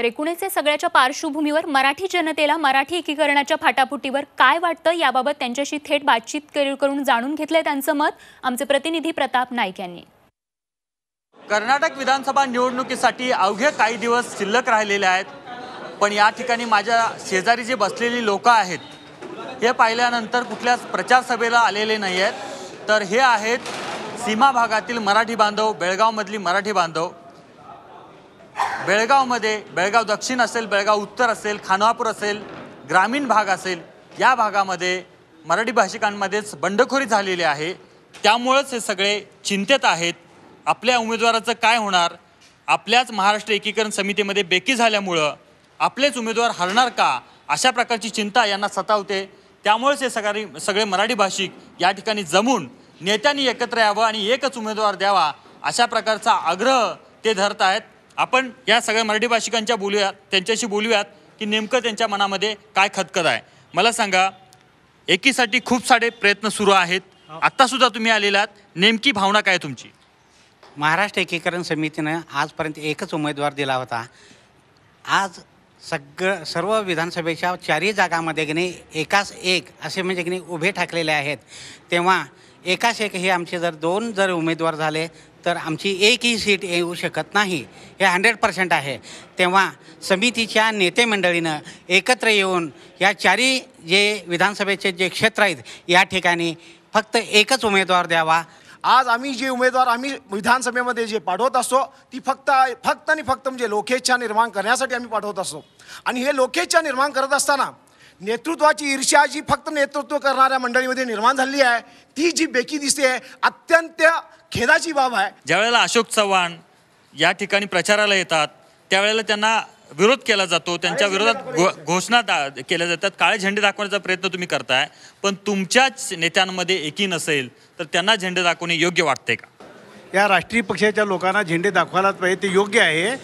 तर एकूणच सगळ्याच्या पार्श्वभूमीवर मराठी जनतेला मराठी एकीकरणाच्या फाटाफुटीवर काय वाटतं याबाबत त्यांच्याशी थेट बातचीत करून जाणून घेतलंय त्यांचं मत आमचे प्रतिनिधी प्रताप नाईक यांनी कर्नाटक विधानसभा निवडणुकीसाठी अवघे काही दिवस शिल्लक राहिलेले आहेत पण या ठिकाणी माझ्या शेजारी जे बसलेली लोक आहेत हे पाहिल्यानंतर कुठल्याच प्रचारसभेला आलेले नाही आहेत तर हे आहेत सीमा भागातील मराठी बांधव बेळगावमधली मराठी बांधव बेळगावमध्ये बेळगाव दक्षिण असेल बेळगाव उत्तर असेल खानवापूर असेल ग्रामीण भाग असेल या भागामध्ये मराठी भाषिकांमध्येच बंडखोरी झालेली आहे त्यामुळंच हे सगळे चिंतेत आहेत आपल्या उमेदवाराचं काय होणार आपल्याच महाराष्ट्र एकीकरण समितीमध्ये बेकी झाल्यामुळं आपलेच उमेदवार हरणार का अशा प्रकारची चिंता यांना सतावते त्यामुळेच हे सगळी सगळे मराठी भाषिक या ठिकाणी जमून नेत्यांनी एकत्र यावं आणि एकच उमेदवार द्यावा अशा प्रकारचा आग्रह ते धरत आहेत आपण या सगळ्या मराठी भाषिकांच्या बोलूयात त्यांच्याशी बोलूयात की नेमकं त्यांच्या मनामध्ये काय खतखत आहे मला सांगा एकीसाठी खूप सारे प्रयत्न सुरू आहेत हो. आत्तासुद्धा तुम्ही आलेला नेमकी भावना काय तुमची महाराष्ट्र एकीकरण समितीनं आजपर्यंत एकच उमेदवार दिला होता आज सगळं सर्व विधानसभेच्या चारही जागामध्ये की नाही एकास एक असे म्हणजे की नाही उभे ठाकलेले आहेत तेव्हा एकाच एक हे आमचे जर दोन जर उमेदवार झाले तर आमची एकही सीट येऊ शकत नाही हे हंड्रेड पर्सेंट आहे तेव्हा समितीच्या नेते मंडळीनं एकत्र येऊन या चारी जे विधानसभेचे जे क्षेत्र आहेत या ठिकाणी फक्त एकच उमेदवार द्यावा आज आम्ही जे उमेदवार आम्ही विधानसभेमध्ये जे पाठवत असतो ती फक्त फक्त आणि फक्त म्हणजे लोकेच्छा निर्माण करण्यासाठी आम्ही पाठवत असतो आणि हे लोकेच्छा निर्माण करत असताना नेतृत्वाची ईर्ष्या जी फक्त नेतृत्व करणाऱ्या मंडळीमध्ये निर्माण झाली आहे ती जी बेकी दिसते अत्यंत खेदाची बाब आहे ज्यावेळेला अशोक चव्हाण या ठिकाणी प्रचाराला येतात त्यावेळेला त्यांना विरोध केला जातो त्यांच्या विरोधात घोषणा दा केल्या जातात काळे झेंडे दाखवण्याचा प्रयत्न तुम्ही करताय पण तुमच्याच नेत्यांमध्ये एकी नसेल तर त्यांना झेंडे दाखवणे योग्य वाटते का या राष्ट्रीय पक्षाच्या लोकांना झेंडे दाखवायला पाहिजे ते योग्य आहे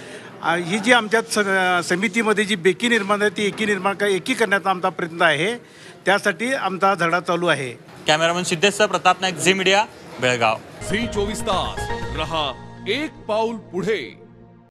ही जी आमच्या स समितीमध्ये जी बेकी निर्माण आहे ती एकी निर्माण एकी करण्याचा आमचा प्रयत्न आहे त्यासाठी आमचा धडा चालू आहे cameraman Siddheshwar Pratap Naik Zee media Belgaum Zee चोवीस तास रहा एक पाऊल पुढे